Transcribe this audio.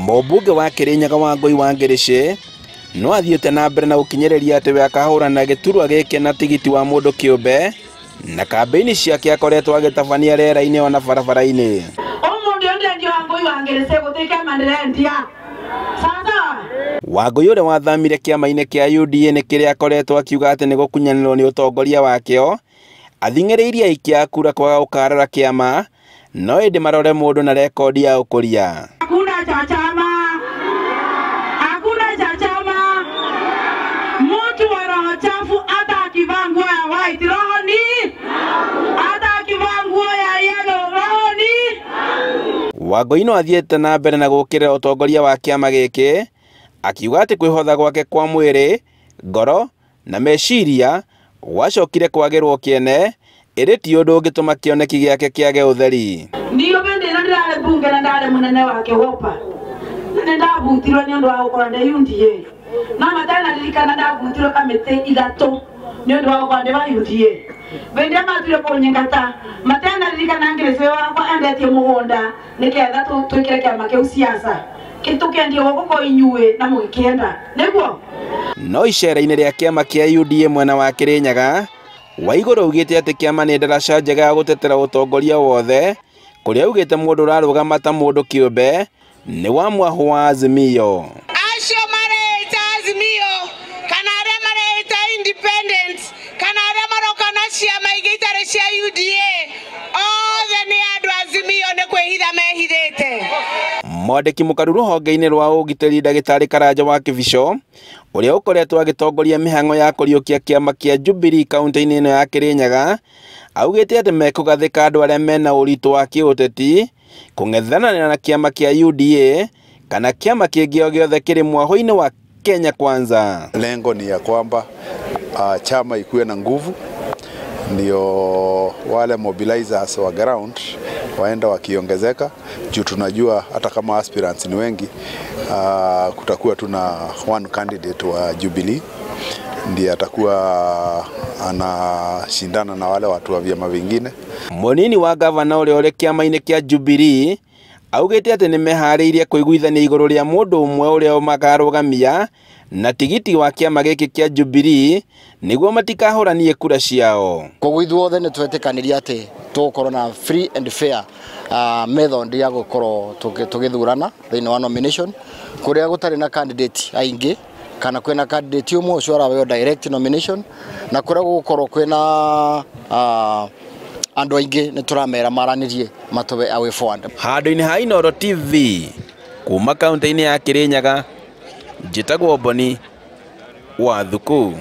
mũmbunge wa Kirinyaga Wangũi wa Ngirichi no athiĩte na mbere na gũkinyĩrĩria atĩ we akahũrana gĩturwa gĩkĩ na tigiti wa mũndũ kĩũmbe na kambeini ciake akoretwo agĩtabania rera-inĩ ona barabara-inĩ ũmũndũ ũyũ wa Ngirichi gũtuĩka ma ndĩrendia Wangũi ũrĩa wathamire kĩama-inĩ kĩa UDA nĩ kĩrĩa akoretwo akiuga atĩ ni gũkunyanĩrwo nĩ ũtongoria wakĩo athing'ĩrĩirie aikia a kura kwaga gũkarora kĩama no ĩndĩ marore mũndũ na rekondi ya ũkũria wangũi no athiĩte na mbere na gũũkĩrĩra ũtongoria wa kiama gĩkĩ akiuga atĩ kwĩhotha gwake kwa mwĩrĩ ngoro na meciria gwacokire kwagĩrwo kĩene ĩrĩ ti ũndũ ũngĩtũma kĩoneki gĩake kĩage ũtheri ndiũgĩ ndĩno ndĩrarĩ bunge na ndare munene wake wopa na nĩ ndabutirwo nĩ ũndũ wa gũkorwo ndĩ UDA no matanaririkanana ndabutirwo kamĩtĩ ithatũ nä å ndå wa korwo ndä warihå hä ndä ä matuire kå nyä ngata matenaririkanaa ngä rä wakwa endetie må gå nda nä ketha twä kä re kä ama kä u ciaca tå kendia gå gå inyuä na må gä kä enda nä guo no icera-inä rä a kä ama kä uda mwena wa kä rä nyaga waigå te atä kä ama nä ndaraca njega ya gå tetera å tongoria wothe kå rä a augä te må ndå å rarå gamata må ndå kä å mbe nä wa mwahå wa azimio acio cia UDA othe nä andå azimio nä kwĩhitha mehithĩte mwandĩki mũkaru rũhonge-inĩ rwa ũgitĩri ndagĩtarĩ karanja wa kĩbico ũrĩa ũkoretwo agĩtongoria mihango ya kũriũkia kĩama kĩa Jubilee kaũntĩ ini ino ya Kĩrĩnyaga augĩte atĩ mekũgathĩka andũ arĩa mena ũritũ wa kĩũteti kũng'ethanana na kĩama kĩa UDA kana kĩama kĩngĩ o gĩothe kĩrĩ mwahũ-inĩ wa Kenya Kwanza. Lengo ni ya kwamba uh, chama ikuwe na nguvu ndio wale mobilizers wa ground waenda wakiongezeka, juu tunajua hata kama aspirants ni wengi uh, kutakuwa tuna one candidate wa Jubilee ndiye atakuwa anashindana na wale watu wa vyama vingine. Monini wa gavana ule ole kiama-inĩ kĩa Jubilee augite ati nimeharĩirie kũiguithania igũrũ ria mũndũ ũmwe ũrĩa o makarũgamia na tigiti wa kĩama jubiri kĩa Jubilee nĩguo matikahũranie kura ciao. Koguo ithuothe ni nĩ twetĩkanirie atĩ tũgũkorwo na free and fair uh, method ya gũkorwo tugithurana thĩinĩ wa nomination kũrĩa gũtarĩ na candidate aingĩ kana kwĩna candidate ũmwe ũcio araheyo direct nomination na kũrĩa gũgũkorwo kwĩna uh, andu aingi ni turamera maranirie matobe awe fwanda handu handå ha inoro tv kuma kaunti-ini ya kirinyaga tagwo boni wa thukuu